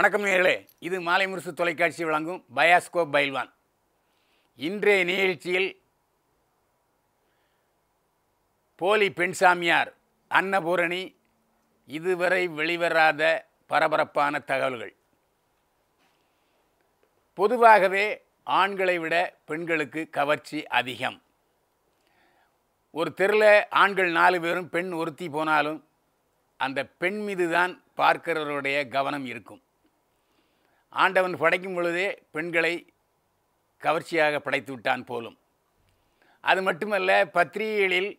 வணக்கம் நேர்களே இது மாலை முரசு தொலைக்காட்சி வழங்கும் பயாஸ்கோ பைல்வான் இன்றைய நிகழ்ச்சியில் போலி பெண்சாமியார் அன்னபூரணி இதுவரை வெளிவராத பரபரப்பான தகவல்கள் பொதுவாகவே ஆண்களை விட பெண்களுக்கு கவர்ச்சி அதிகம் ஒரு தெருவில் ஆண்கள் நாலு பேரும் பெண் ஒருத்தி போனாலும் அந்த பெண் மீது தான் பார்க்கிறவருடைய கவனம் இருக்கும் ஆண்டவன் படைக்கும் பொழுதே பெண்களை கவர்ச்சியாக படைத்து விட்டான் போலும் அது மட்டுமல்ல பத்திரிகைகளில்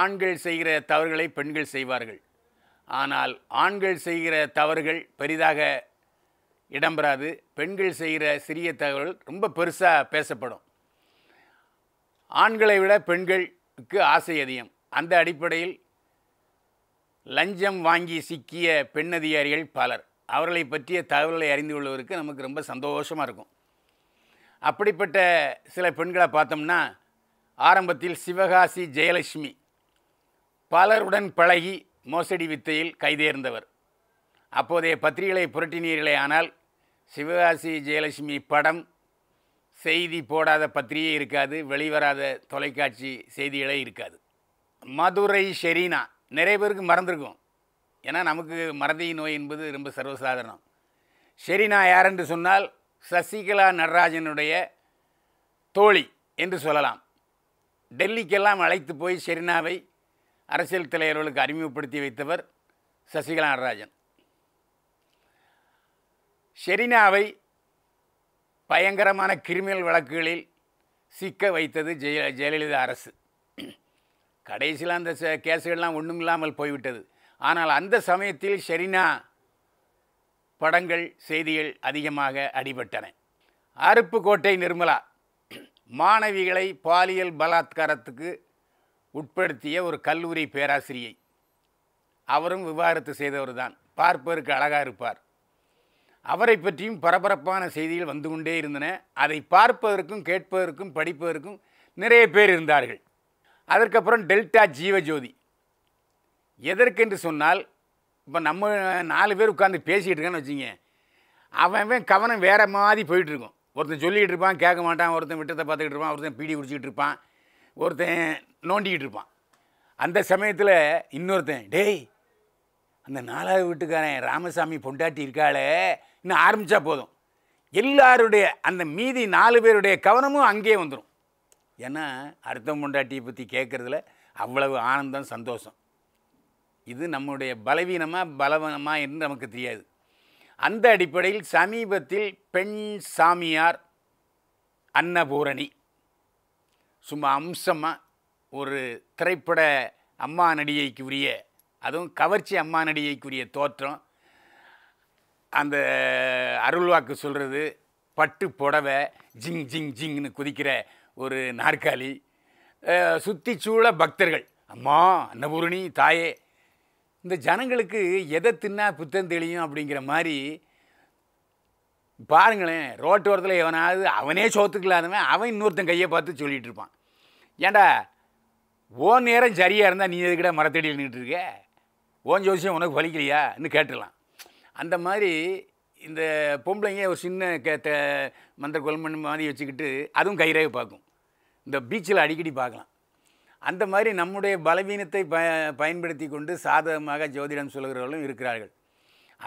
ஆண்கள் செய்கிற தவறுகளை பெண்கள் செய்வார்கள் ஆனால் ஆண்கள் செய்கிற தவறுகள் பெரிதாக இடம்பெறாது பெண்கள் செய்கிற சிறிய தகவல் ரொம்ப பெருசாக பேசப்படும் ஆண்களை விட பெண்களுக்கு ஆசை அதிகம் அந்த அடிப்படையில் லஞ்சம் வாங்கி சிக்கிய பெண் அதிகாரிகள் பலர் அவர்களை பற்றிய தகவல்களை அறிந்து கொள்வதற்கு நமக்கு ரொம்ப சந்தோஷமாக இருக்கும் அப்படிப்பட்ட சில பெண்களை பார்த்தோம்னா ஆரம்பத்தில் சிவகாசி ஜெயலட்சுமி பலருடன் பழகி மோசடி வித்தையில் கைதேர்ந்தவர் அப்போதைய பத்திரிகைகளை புரட்டினீர்களே ஆனால் சிவகாசி ஜெயலட்சுமி படம் செய்தி போடாத பத்திரிகை இருக்காது வெளிவராத தொலைக்காட்சி செய்திகளே இருக்காது மதுரை ஷெரீனா நிறைய பேருக்கு மறந்துருக்கும் ஏன்னா நமக்கு மறதி நோய் என்பது ரொம்ப சர்வசாதாரணம் சரி நான் என்று சொன்னால் சசிகலா நடராஜனுடைய தோழி என்று சொல்லலாம் டெல்லிக்கெல்லாம் அழைத்து போய் ஷெரினாவை அரசியல் தலைவர்களுக்கு அறிமுகப்படுத்தி வைத்தவர் சசிகலா நடராஜன் ஷெரினாவை பயங்கரமான கிரிமினல் வழக்குகளில் சிக்க வைத்தது ஜெய ஜெயலலிதா அரசு கடைசியில் அந்த கேஸுகள்லாம் ஒன்றும் இல்லாமல் போய்விட்டது ஆனால் அந்த சமயத்தில் ஷெரினா படங்கள் செய்திகள் அதிகமாக அடிபட்டன அருப்புக்கோட்டை நிர்மலா மாணவிகளை பாலியல் பலாத்காரத்துக்கு உட்படுத்திய ஒரு கல்லூரி பேராசிரியை அவரும் விவாகரத்து செய்தவர் தான் பார்ப்பதற்கு அழகாக இருப்பார் அவரை பற்றியும் பரபரப்பான செய்திகள் வந்து கொண்டே இருந்தன அதை பார்ப்பதற்கும் கேட்பதற்கும் படிப்பதற்கும் நிறைய பேர் இருந்தார்கள் அதற்கப்புறம் டெல்டா ஜீவஜோதி எதற்கென்று சொன்னால் இப்போ நம்ம நாலு பேர் உட்காந்து பேசிகிட்டு இருக்கான்னு வச்சுங்க அவன் கவனம் வேறு மாதிரி போயிட்டுருக்கும் ஒருத்தன் சொல்லிகிட்டு இருப்பான் கேட்க மாட்டான் ஒருத்தன் விட்டத்தை பார்த்துக்கிட்டு இருப்பான் ஒருத்தன் பீடி குடிச்சிக்கிட்டு இருப்பான் ஒருத்தன் நோண்டிக்கிட்டு இருப்பான் அந்த சமயத்தில் இன்னொருத்தன் டேய் அந்த நாலாவது வீட்டுக்காரன் ராமசாமி பொண்டாட்டி இருக்காளே இன்னும் ஆரம்பித்தா போதும் எல்லாருடைய அந்த மீதி நாலு பேருடைய கவனமும் அங்கேயே வந்துடும் ஏன்னா அடுத்த பொண்டாட்டியை பற்றி கேட்குறதுல அவ்வளவு ஆனந்தம் சந்தோஷம் இது நம்முடைய பலவீனமாக பலவீனமா என்று நமக்கு தெரியாது அந்த அடிப்படையில் சமீபத்தில் பெண் சாமியார் அன்னபூரணி சும்மா அம்சமாக ஒரு திரைப்பட அம்மா நடிகைக்குரிய அதுவும் கவர்ச்சி அம்மா நடிகைக்குரிய தோற்றம் அந்த அருள்வாக்கு சொல்கிறது பட்டு புடவை ஜிங் ஜிங் ஜிங்னு குதிக்கிற ஒரு நாற்காலி சுற்றி சூழ பக்தர்கள் அம்மா அன்னபூரணி தாயே இந்த ஜனங்களுக்கு எதை தின்னா புத்தம் தெளியும் அப்படிங்கிற மாதிரி பாருங்களேன் ரோட்டோரத்தில் எவனாவது அவனே சோத்துக்கலாதவன் அவன் இன்னொருத்தன் கையை பார்த்து சொல்லிகிட்டு இருப்பான் ஏண்டா ஓ நேரம் சரியாக இருந்தால் நீ எதுக்கிட்ட மரத்தடியில் நின்றுட்டு இருக்க ஓன் ஜோசியம் உனக்கு வலிக்கலையா இன்னும் கேட்டுடலாம் அந்த மாதிரி இந்த பொம்பளைங்க ஒரு சின்ன கேத்த மந்திர கொல்மண் மாதிரி வச்சுக்கிட்டு அதுவும் கயிறாக பார்க்கும் இந்த பீச்சில் அடிக்கடி பார்க்கலாம் அந்த மாதிரி நம்முடைய பலவீனத்தை ப பயன்படுத்தி கொண்டு சாதகமாக ஜோதிடம் சொல்கிறவர்களும் இருக்கிறார்கள்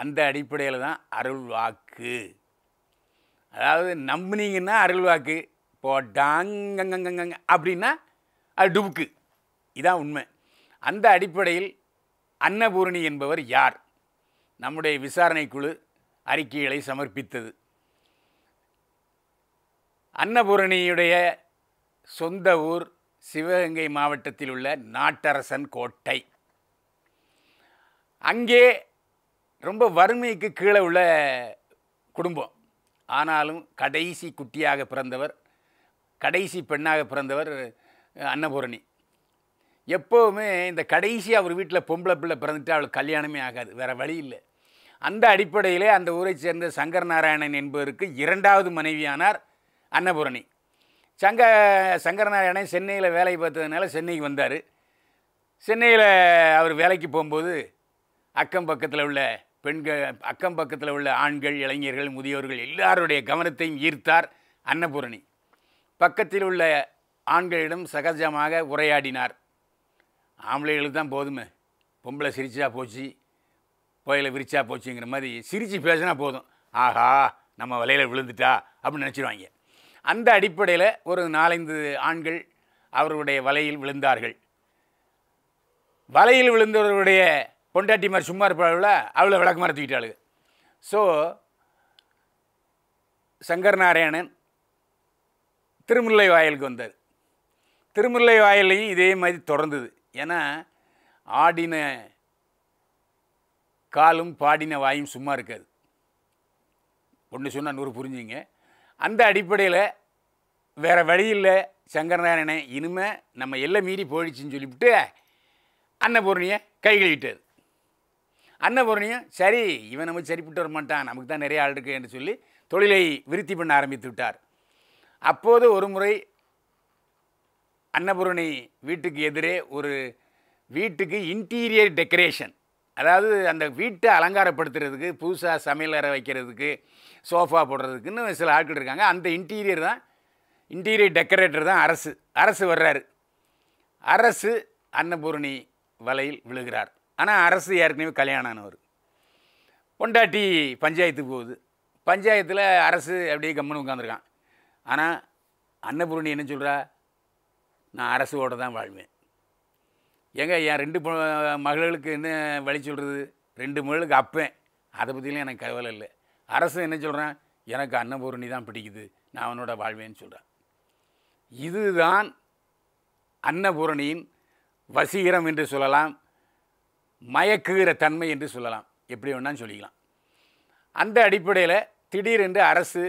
அந்த அடிப்படையில் தான் அருள் வாக்கு அதாவது நம்புனீங்கன்னா அருள் வாக்கு போட்டாங்கங்கங்கங்க அப்படின்னா அது டுபுக்கு இதான் உண்மை அந்த அடிப்படையில் அன்னபூரணி என்பவர் யார் நம்முடைய விசாரணை குழு அறிக்கைகளை சமர்ப்பித்தது அன்னபூரணியுடைய சொந்த ஊர் சிவகங்கை மாவட்டத்தில் உள்ள நாட்டரசன் கோட்டை அங்கே ரொம்ப வறுமைக்கு கீழே உள்ள குடும்பம் ஆனாலும் கடைசி குட்டியாக பிறந்தவர் கடைசி பெண்ணாக பிறந்தவர் அன்னபூரணி எப்போவுமே இந்த கடைசி அவர் வீட்டில் பொம்பளை பிள்ளை பிறந்துட்டு அவளுக்கு கல்யாணமே ஆகாது வேறு வழி இல்லை அந்த அடிப்படையிலே அந்த ஊரைச் சேர்ந்த சங்கர் நாராயணன் என்பவருக்கு இரண்டாவது மனைவியானார் அன்னபூரணி சங்க சங்கரநாராயணன் சென்னையில் வேலை பார்த்ததுனால சென்னைக்கு வந்தார் சென்னையில் அவர் வேலைக்கு போகும்போது அக்கம் பக்கத்தில் உள்ள பெண்கள் அக்கம் பக்கத்தில் உள்ள ஆண்கள் இளைஞர்கள் முதியோர்கள் எல்லாருடைய கவனத்தையும் ஈர்த்தார் அன்னபூரணி பக்கத்தில் உள்ள ஆண்களிடம் சகஜமாக உரையாடினார் ஆம்பளைகளுக்கு தான் போதுமே பொம்பளை சிரிச்சா போச்சு கோயிலை விரிச்சா போச்சுங்கிற மாதிரி சிரித்து பேசினா போதும் ஆஹா நம்ம வலையில் விழுந்துட்டா அப்படின்னு நினச்சிடுவாங்க அந்த அடிப்படையில் ஒரு நாலஞ்சு ஆண்கள் அவர்களுடைய வலையில் விழுந்தார்கள் வலையில் விழுந்தவர்களுடைய பொண்டாட்டி மாதிரி சும்மா இருப்பாள் அவளை விளக்கு மறுத்துக்கிட்டாளு ஸோ சங்கர் நாராயணன் திருமுல்லை வாயிலுக்கு வந்தார் திருமுல்லை வாயிலையும் இதே மாதிரி தொடர்ந்தது ஏன்னா ஆடின காலும் பாடின வாயும் சும்மா இருக்காது ஒன்று சொன்னால் நூறு புரிஞ்சுங்க அந்த அடிப்படையில் வேறு வழியில் சங்கரநாராயணனை இனிமே நம்ம எல்லாம் மீறி போயிடுச்சின்னு சொல்லிவிட்டு அன்னபூர்ணியை கை கழுவிட்டது அன்னபூர்ணியும் சரி இவன் நம்ம சரிப்பட்டு வர மாட்டான் நமக்கு தான் நிறைய ஆள் இருக்குது என்று சொல்லி தொழிலை விருத்தி பண்ண ஆரம்பித்து விட்டார் அப்போது ஒரு முறை அன்னபூரணி வீட்டுக்கு எதிரே ஒரு வீட்டுக்கு இன்டீரியர் டெக்கரேஷன் அதாவது அந்த வீட்டை அலங்காரப்படுத்துறதுக்கு புதுசாக சமையலறை வைக்கிறதுக்கு சோஃபா போடுறதுக்குன்னு சில ஆட்கள் இருக்காங்க அந்த இன்டீரியர் தான் இன்டீரியர் டெக்கரேட்டர் தான் அரசு அரசு வர்றாரு அரசு அன்னபூரணி வலையில் விழுகிறார் ஆனால் அரசு ஏற்கனவே கல்யாணம் ஆனவர் பொண்டாட்டி பஞ்சாயத்துக்கு போகுது பஞ்சாயத்தில் அரசு அப்படியே கம்முன்னு உட்காந்துருக்கான் ஆனால் அன்னபூரணி என்ன சொல்கிறா நான் அரசுவோடு தான் வாழ்வேன் ஏங்க என் ரெண்டு மகளுக்கு என்ன வழி சொல்கிறது ரெண்டு மகளுக்கு அப்பேன் அதை பற்றிலாம் எனக்கு கவலை இல்லை அரசு என்ன சொல்கிறேன் எனக்கு அன்னபூரணி தான் பிடிக்குது நான் அவனோட வாழ்வேன்னு சொல்கிறேன் இதுதான் அன்னபூரணியின் வசீகரம் என்று சொல்லலாம் மயக்குகிற தன்மை என்று சொல்லலாம் எப்படி வேணாலும் சொல்லிக்கலாம் அந்த அடிப்படையில் திடீரென்று அரசு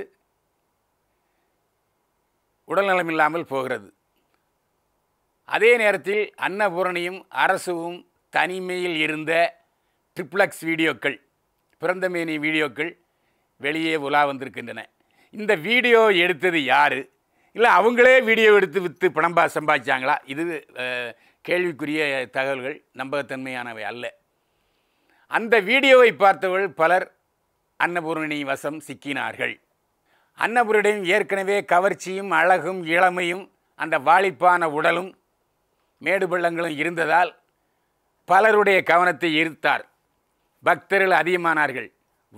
உடல்நலம் இல்லாமல் போகிறது அதே நேரத்தில் அன்னபூரணியும் அரசுவும் தனிமையில் இருந்த ட்ரிப்ளக்ஸ் வீடியோக்கள் பிறந்தமேனி வீடியோக்கள் வெளியே உலா வந்திருக்கின்றன இந்த வீடியோ எடுத்தது யார் இல்லை அவங்களே வீடியோ எடுத்து விற்று பணம் பா சம்பாதிச்சாங்களா இது கேள்விக்குரிய தகவல்கள் நம்பகத்தன்மையானவை அல்ல அந்த வீடியோவை பார்த்தவர்கள் பலர் அன்னபூரணி வசம் சிக்கினார்கள் அன்னபூரணியும் ஏற்கனவே கவர்ச்சியும் அழகும் இளமையும் அந்த வாலிப்பான உடலும் மேடு பள்ளங்களும் இருந்ததால் பலருடைய கவனத்தை ஈர்த்தார் பக்தர்கள் அதிகமானார்கள்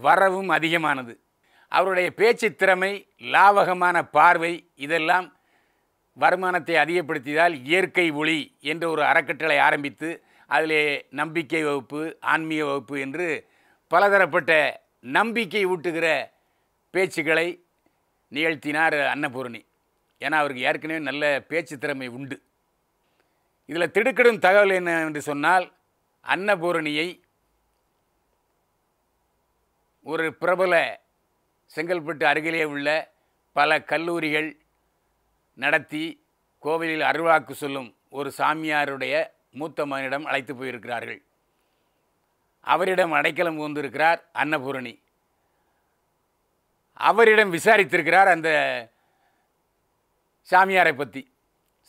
வரவும் அதிகமானது அவருடைய பேச்சு திறமை லாவகமான பார்வை இதெல்லாம் வருமானத்தை அதிகப்படுத்தியதால் இயற்கை ஒளி என்ற ஒரு அறக்கட்டளை ஆரம்பித்து அதிலே நம்பிக்கை வகுப்பு ஆன்மீக வகுப்பு என்று பலதரப்பட்ட நம்பிக்கை ஊட்டுகிற பேச்சுக்களை நிகழ்த்தினார் அன்னபூரணி ஏன்னா அவருக்கு ஏற்கனவே நல்ல பேச்சு திறமை உண்டு இதில் திடுக்கிடும் தகவல் என்ன என்று சொன்னால் அன்னபூரணியை ஒரு பிரபல செங்கல்பட்டு அருகிலே உள்ள பல கல்லூரிகள் நடத்தி கோவிலில் அருவாக்கு சொல்லும் ஒரு சாமியாருடைய மூத்த மகனிடம் அழைத்து போயிருக்கிறார்கள் அவரிடம் அடைக்கலம் புகுந்திருக்கிறார் அன்னபூரணி அவரிடம் விசாரித்திருக்கிறார் அந்த சாமியாரை பற்றி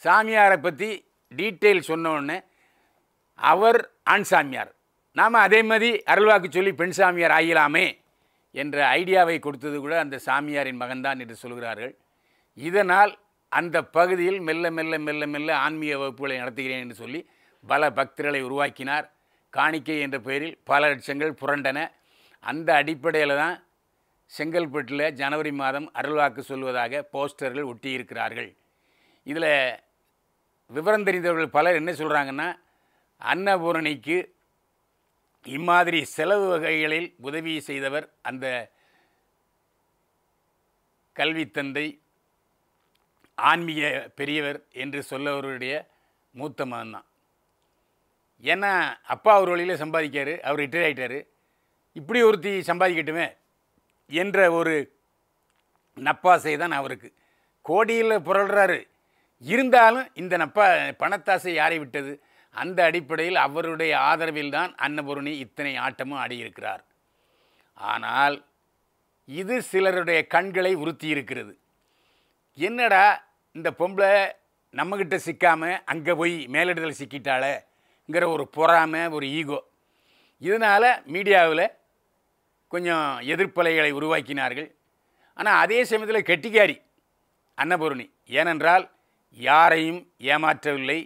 சாமியாரை பற்றி டீட்டெயில் சொன்னோடனே அவர் ஆண் சாமியார் நாம் அதே மாதிரி அருள்வாக்கு சொல்லி பெண் சாமியார் ஆகியலாமே என்ற ஐடியாவை கொடுத்தது கூட அந்த சாமியாரின் மகன்தான் என்று சொல்கிறார்கள் இதனால் அந்த பகுதியில் மெல்ல மெல்ல மெல்ல மெல்ல ஆன்மீக வகுப்புகளை நடத்துகிறேன் என்று சொல்லி பல பக்தர்களை உருவாக்கினார் காணிக்கை என்ற பெயரில் பல லட்சங்கள் புரண்டன அந்த அடிப்படையில் தான் செங்கல்பட்டில் ஜனவரி மாதம் அருள்வாக்கு சொல்வதாக போஸ்டர்கள் ஒட்டியிருக்கிறார்கள் இதில் விவரம் தெரிந்தவர்கள் பலர் என்ன சொல்கிறாங்கன்னா அன்னபூரணிக்கு இம்மாதிரி செலவு வகைகளில் உதவி செய்தவர் அந்த கல்வித்தந்தை ஆன்மீக பெரியவர் என்று சொல்லவருடைய மூத்த மகன் தான் ஏன்னா அப்பா ஒரு வழியில் சம்பாதிக்காரு அவர் ரிட்டையர் ஆகிட்டார் இப்படி ஒருத்தி சம்பாதிக்கட்டுமே என்ற ஒரு நப்பாசை தான் அவருக்கு கோடியில் புரள்றாரு இருந்தாலும் இந்த நப்ப பணத்தாசை யாரை விட்டது அந்த அடிப்படையில் அவருடைய ஆதரவில்தான் அன்னபூரணி இத்தனை ஆட்டமும் ஆடியிருக்கிறார் ஆனால் இது சிலருடைய கண்களை உறுத்தி இருக்கிறது என்னடா இந்த பொம்பளை நம்மக்கிட்ட சிக்காமல் அங்கே போய் மேலிடத்தில் சிக்கிட்டாளேங்கிற ஒரு பொறாமை ஒரு ஈகோ இதனால் மீடியாவில் கொஞ்சம் எதிர்ப்பலைகளை உருவாக்கினார்கள் ஆனால் அதே சமயத்தில் கெட்டிக்காரி அன்னபூரணி ஏனென்றால் யாரையும் ஏமாற்றவில்லை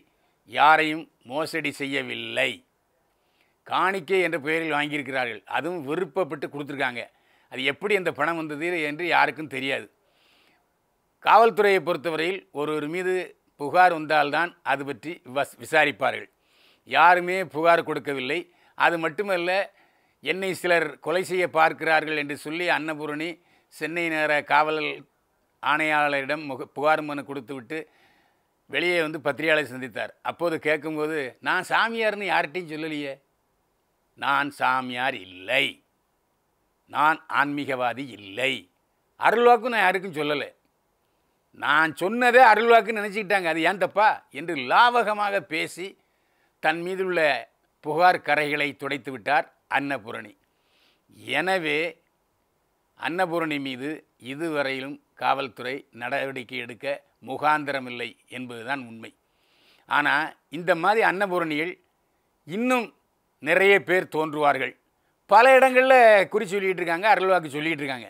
யாரையும் மோசடி செய்யவில்லை காணிக்கை என்ற பெயரில் வாங்கியிருக்கிறார்கள் அதுவும் விருப்பப்பட்டு கொடுத்துருக்காங்க அது எப்படி அந்த பணம் வந்தது என்று யாருக்கும் தெரியாது காவல்துறையை பொறுத்தவரையில் ஒருவர் மீது புகார் வந்தால்தான் அது பற்றி வஸ் விசாரிப்பார்கள் யாருமே புகார் கொடுக்கவில்லை அது மட்டுமல்ல என்னை சிலர் கொலை செய்ய பார்க்கிறார்கள் என்று சொல்லி அன்னபூரணி சென்னை நேர காவல் ஆணையாளரிடம் முக புகார் மனு கொடுத்துவிட்டு வெளியே வந்து பத்திரிகையாளர் சந்தித்தார் அப்போது கேட்கும்போது நான் சாமியார்னு யார்கிட்டையும் சொல்லலையே நான் சாமியார் இல்லை நான் ஆன்மீகவாதி இல்லை அருள்வாக்கும் நான் யாருக்கும் சொல்லலை நான் சொன்னதே அருள்வாக்குன்னு நினச்சிக்கிட்டாங்க அது ஏன் தப்பா என்று லாவகமாக பேசி தன் மீது உள்ள புகார் கரைகளை துடைத்து விட்டார் அன்னபூரணி எனவே அன்னபூரணி மீது இதுவரையிலும் காவல்துறை நடவடிக்கை எடுக்க முகாந்திரமில்லை என்பதுதான் உண்மை ஆனால் இந்த மாதிரி அன்னபூரணிகள் இன்னும் நிறைய பேர் தோன்றுவார்கள் பல இடங்களில் குறி சொல்லிகிட்டு இருக்காங்க அருள்வாக்கு சொல்லிகிட்டு இருக்காங்க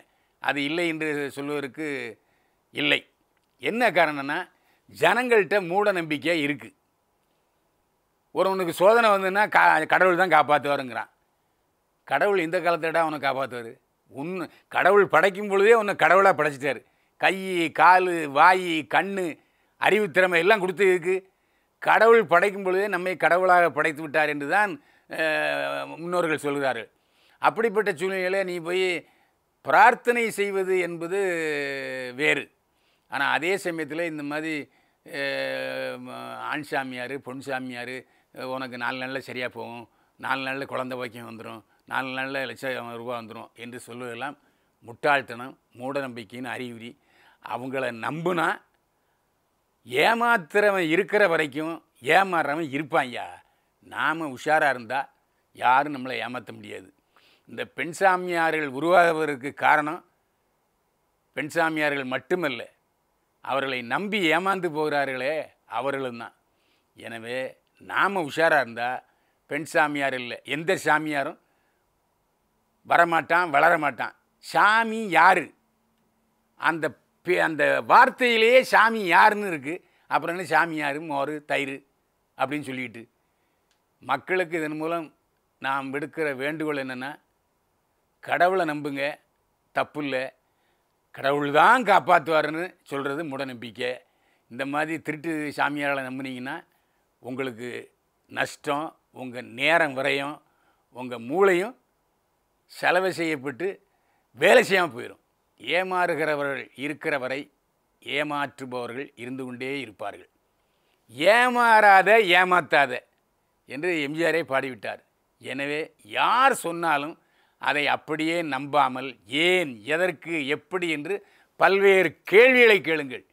அது இல்லை என்று சொல்வதற்கு இல்லை என்ன காரணம்னா ஜனங்கள்கிட்ட மூட நம்பிக்கையாக இருக்குது ஒருவனுக்கு சோதனை வந்துன்னா கா கடவுள் தான் காப்பாற்றுவாருங்கிறான் கடவுள் இந்த காலத்தோட அவனை காப்பாற்றுவார் உன் கடவுள் படைக்கும் பொழுதே உன்னை கடவுளாக படைச்சிட்டாரு கை கால் வாய் கண் அறிவுத்திறமை எல்லாம் கொடுத்து இருக்கு கடவுள் படைக்கும் பொழுதே நம்மை கடவுளாக படைத்து விட்டார் என்று தான் முன்னோர்கள் சொல்கிறார்கள் அப்படிப்பட்ட சூழ்நிலையில் நீ போய் பிரார்த்தனை செய்வது என்பது வேறு ஆனால் அதே சமயத்தில் இந்த மாதிரி ஆண் சாமியார் பொன் சாமியார் உனக்கு நாலு நாளில் சரியாக போகும் நாலு நாளில் குழந்த பாக்கியம் வந்துடும் நாலு நாளில் லட்சம் ரூபா வந்துடும் என்று சொல்வதெல்லாம் முட்டாள்தனம் மூட நம்பிக்கைன்னு அறிகுறி அவங்கள நம்புனா ஏமாத்துறவன் இருக்கிற வரைக்கும் ஏமாறுறவன் இருப்பான் ஐயா நாம் உஷாராக இருந்தால் யாரும் நம்மளை ஏமாற்ற முடியாது இந்த பெண் சாமியார்கள் உருவாகுவதற்கு காரணம் பெண் சாமியார்கள் மட்டுமல்ல அவர்களை நம்பி ஏமாந்து போகிறார்களே அவர்களும் தான் எனவே நாம் உஷாராக இருந்தால் பெண் சாமியார் இல்லை எந்த சாமியாரும் வரமாட்டான் வளரமாட்டான் சாமி யார் அந்த அந்த வார்த்தையிலேயே சாமி யாருன்னு இருக்குது அப்புறம் என்ன சாமி யார் மோர் தயிர் அப்படின்னு சொல்லிட்டு மக்களுக்கு இதன் மூலம் நாம் விடுக்கிற வேண்டுகோள் என்னென்னா கடவுளை நம்புங்க தப்பு இல்லை கடவுள் தான் காப்பாற்றுவார்னு சொல்கிறது மூடநம்பிக்கை இந்த மாதிரி திருட்டு சாமியாரில் நம்புனீங்கன்னா உங்களுக்கு நஷ்டம் உங்கள் நேரம் விரையும் உங்கள் மூளையும் செலவு செய்யப்பட்டு வேலை செய்யாமல் போயிடும் ஏமாறுகிறவர்கள் இருக்கிற வரை ஏமாற்றுபவர்கள் இருந்து கொண்டே இருப்பார்கள் ஏமாறாத ஏமாத்தாத என்று எம்ஜிஆரே பாடிவிட்டார் எனவே யார் சொன்னாலும் அதை அப்படியே நம்பாமல் ஏன் எதற்கு எப்படி என்று பல்வேறு கேள்விகளை கேளுங்கள்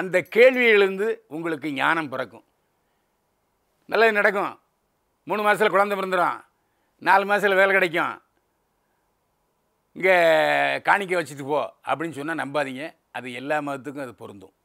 அந்த கேள்வியிலிருந்து உங்களுக்கு ஞானம் பிறக்கும் நல்லது நடக்கும் மூணு மாதத்தில் குழந்தை பிறந்துடும் நாலு மாதத்தில் வேலை கிடைக்கும் இங்கே காணிக்கை வச்சுட்டு போ அப்படின்னு சொன்னால் நம்பாதீங்க அது எல்லா மதத்துக்கும் அது பொருந்தும்